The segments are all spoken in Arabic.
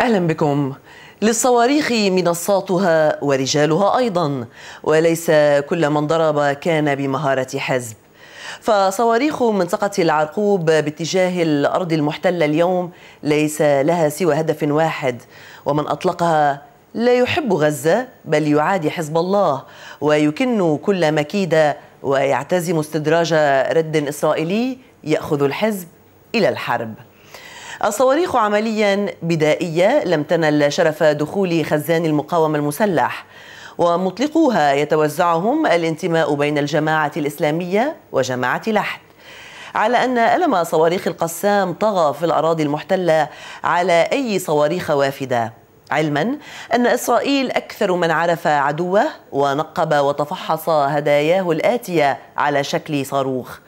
أهلا بكم للصواريخ منصاتها ورجالها أيضا وليس كل من ضرب كان بمهارة حزب فصواريخ منطقة العرقوب باتجاه الأرض المحتلة اليوم ليس لها سوى هدف واحد ومن أطلقها لا يحب غزة بل يعادي حزب الله ويكن كل مكيدة ويعتزم استدراج رد إسرائيلي يأخذ الحزب إلى الحرب الصواريخ عمليا بدائية لم تنل شرف دخول خزان المقاومة المسلح ومطلقوها يتوزعهم الانتماء بين الجماعة الإسلامية وجماعة لحد على أن ألم صواريخ القسام طغى في الأراضي المحتلة على أي صواريخ وافدة علما أن إسرائيل أكثر من عرف عدوه ونقب وتفحص هداياه الآتية على شكل صاروخ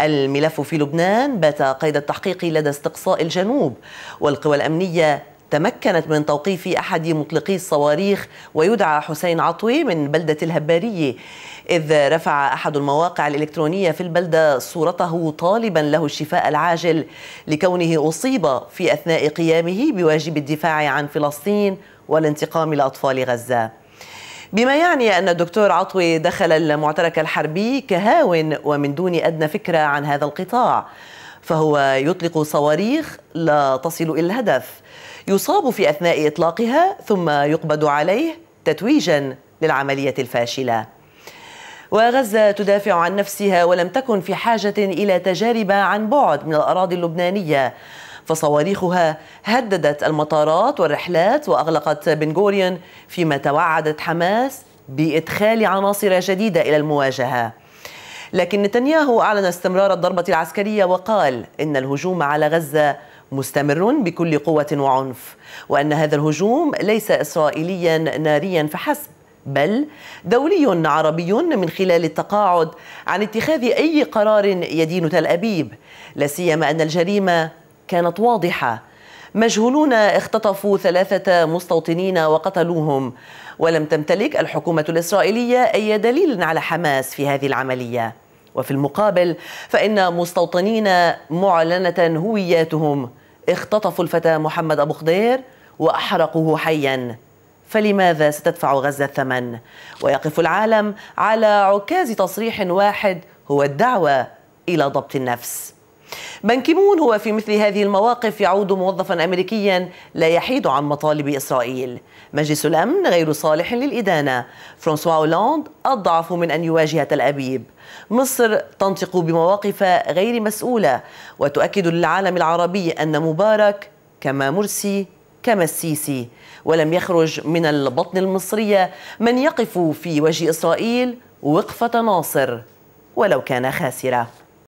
الملف في لبنان بات قيد التحقيق لدى استقصاء الجنوب والقوى الأمنية تمكنت من توقيف أحد مطلقي الصواريخ ويدعى حسين عطوي من بلدة الهبارية إذ رفع أحد المواقع الإلكترونية في البلدة صورته طالبا له الشفاء العاجل لكونه أصيب في أثناء قيامه بواجب الدفاع عن فلسطين والانتقام لأطفال غزة بما يعني أن الدكتور عطوي دخل المعترك الحربي كهاون ومن دون أدنى فكرة عن هذا القطاع فهو يطلق صواريخ لا تصل إلى الهدف يصاب في أثناء إطلاقها ثم يقبض عليه تتويجا للعملية الفاشلة وغزة تدافع عن نفسها ولم تكن في حاجة إلى تجارب عن بعد من الأراضي اللبنانية فصواريخها هددت المطارات والرحلات وأغلقت بنغوريون فيما توعدت حماس بإدخال عناصر جديدة إلى المواجهة لكن نتنياهو أعلن استمرار الضربة العسكرية وقال إن الهجوم على غزة مستمر بكل قوة وعنف وأن هذا الهجوم ليس إسرائيليا ناريا فحسب بل دولي عربي من خلال التقاعد عن اتخاذ أي قرار يدين تل أبيب لا سيما أن الجريمة كانت واضحة مجهولون اختطفوا ثلاثة مستوطنين وقتلوهم ولم تمتلك الحكومة الإسرائيلية أي دليل على حماس في هذه العملية وفي المقابل فإن مستوطنين معلنة هوياتهم اختطفوا الفتى محمد أبو خضير وأحرقوه حياً فلماذا ستدفع غزة الثمن؟ ويقف العالم على عكاز تصريح واحد هو الدعوة إلى ضبط النفس بنكيمون هو في مثل هذه المواقف يعود موظفا أمريكيا لا يحيد عن مطالب إسرائيل مجلس الأمن غير صالح للإدانة فرانسوا اولاند أضعف من أن يواجه تل أبيب مصر تنطق بمواقف غير مسؤولة وتؤكد للعالم العربي أن مبارك كما مرسي كما السيسي ولم يخرج من البطن المصرية من يقف في وجه إسرائيل وقفة ناصر ولو كان خاسرة